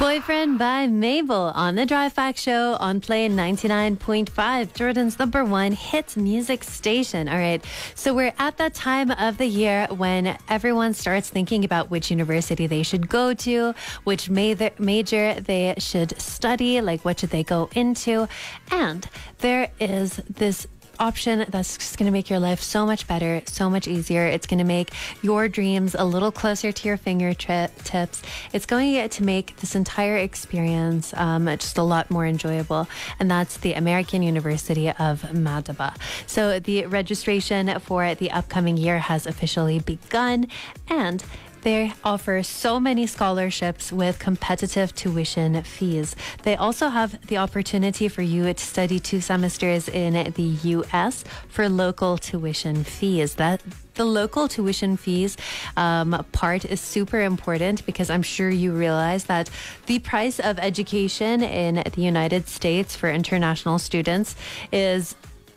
Boyfriend by Mabel on the Drive Back Show on Play 99.5, Jordan's number one hit music station. All right. So we're at that time of the year when everyone starts thinking about which university they should go to, which major they should study, like what should they go into. And there is this option that's just going to make your life so much better, so much easier. It's going to make your dreams a little closer to your fingertips. It's going to get to make this entire experience um, just a lot more enjoyable. And that's the American University of Madaba. So the registration for the upcoming year has officially begun. And they offer so many scholarships with competitive tuition fees. They also have the opportunity for you to study two semesters in the US for local tuition fees. That the local tuition fees um, part is super important because I'm sure you realize that the price of education in the United States for international students is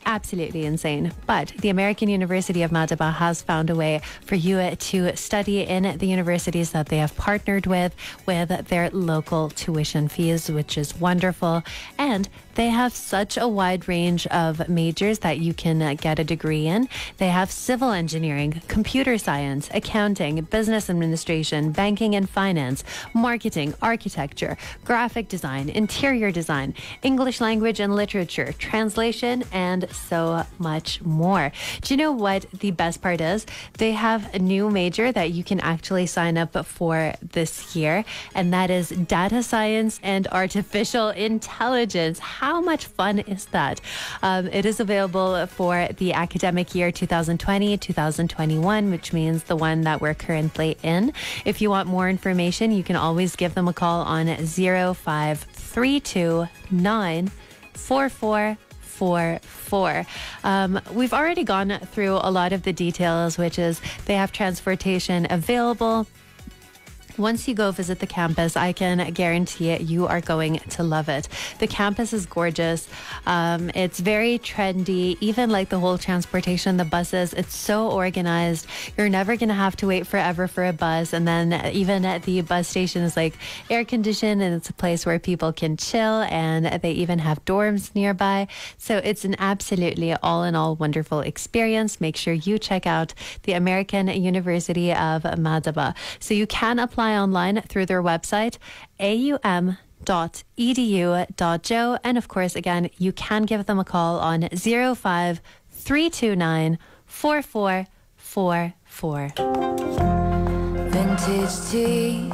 absolutely insane. But the American University of Madaba has found a way for you to study in the universities that they have partnered with, with their local tuition fees, which is wonderful. And they have such a wide range of majors that you can get a degree in. They have civil engineering, computer science, accounting, business administration, banking and finance, marketing, architecture, graphic design, interior design, English language and literature, translation, and so much more. Do you know what the best part is? They have a new major that you can actually sign up for this year, and that is data science and artificial intelligence. How much fun is that? Um, it is available for the academic year 2020 2021, which means the one that we're currently in. If you want more information, you can always give them a call on 0532 944 4 Um, we've already gone through a lot of the details, which is they have transportation available. Once you go visit the campus, I can guarantee it, you are going to love it. The campus is gorgeous. Um, it's very trendy, even like the whole transportation, the buses. It's so organized. You're never going to have to wait forever for a bus. And then uh, even at the bus station is like air conditioned and it's a place where people can chill and they even have dorms nearby. So it's an absolutely all in all wonderful experience. Make sure you check out the American University of Madaba. So you can apply apply online through their website, aum.edu.joe. and of course again you can give them a call on 05329 4444 vintage tea